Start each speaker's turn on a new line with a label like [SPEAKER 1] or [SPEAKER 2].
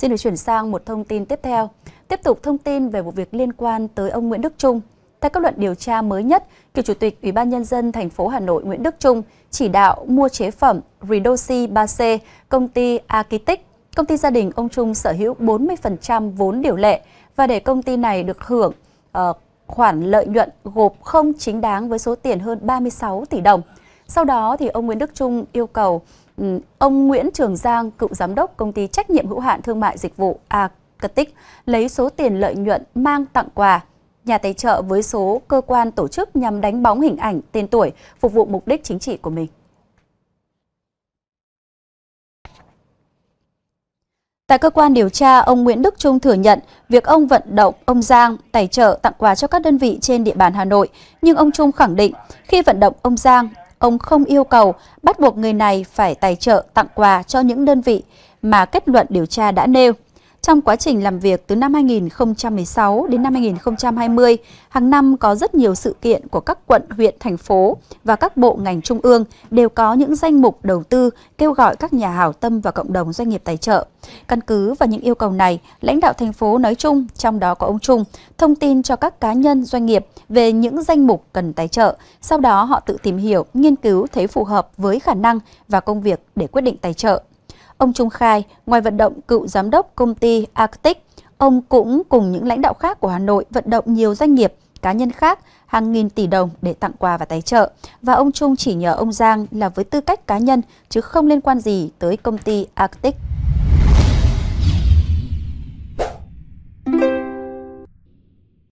[SPEAKER 1] Xin được chuyển sang một thông tin tiếp theo. Tiếp tục thông tin về vụ việc liên quan tới ông Nguyễn Đức Trung. Theo các luận điều tra mới nhất, cựu chủ tịch Ủy ban nhân dân thành phố Hà Nội Nguyễn Đức Trung chỉ đạo mua chế phẩm Redoxy 3C công ty Architect. Công ty gia đình ông Trung sở hữu 40% vốn điều lệ và để công ty này được hưởng uh, khoản lợi nhuận gộp không chính đáng với số tiền hơn 36 tỷ đồng. Sau đó thì ông Nguyễn Đức Trung yêu cầu Ừ, ông Nguyễn Trường Giang, cựu giám đốc công ty trách nhiệm hữu hạn thương mại dịch vụ Acatic, lấy số tiền lợi nhuận mang tặng quà nhà tài trợ với số cơ quan tổ chức nhằm đánh bóng hình ảnh, tên tuổi, phục vụ mục đích chính trị của mình. Tại cơ quan điều tra, ông Nguyễn Đức Trung thừa nhận việc ông vận động ông Giang tài trợ tặng quà cho các đơn vị trên địa bàn Hà Nội, nhưng ông Trung khẳng định khi vận động ông Giang, ông không yêu cầu bắt buộc người này phải tài trợ tặng quà cho những đơn vị mà kết luận điều tra đã nêu. Trong quá trình làm việc từ năm 2016 đến năm 2020, hàng năm có rất nhiều sự kiện của các quận, huyện, thành phố và các bộ ngành trung ương đều có những danh mục đầu tư kêu gọi các nhà hảo tâm và cộng đồng doanh nghiệp tài trợ. Căn cứ vào những yêu cầu này, lãnh đạo thành phố nói chung, trong đó có ông Trung, thông tin cho các cá nhân doanh nghiệp về những danh mục cần tài trợ, sau đó họ tự tìm hiểu, nghiên cứu thấy phù hợp với khả năng và công việc để quyết định tài trợ. Ông Trung khai, ngoài vận động cựu giám đốc công ty Arctic, ông cũng cùng những lãnh đạo khác của Hà Nội vận động nhiều doanh nghiệp, cá nhân khác hàng nghìn tỷ đồng để tặng quà và tài trợ. Và ông Trung chỉ nhờ ông Giang là với tư cách cá nhân chứ không liên quan gì tới công ty Arctic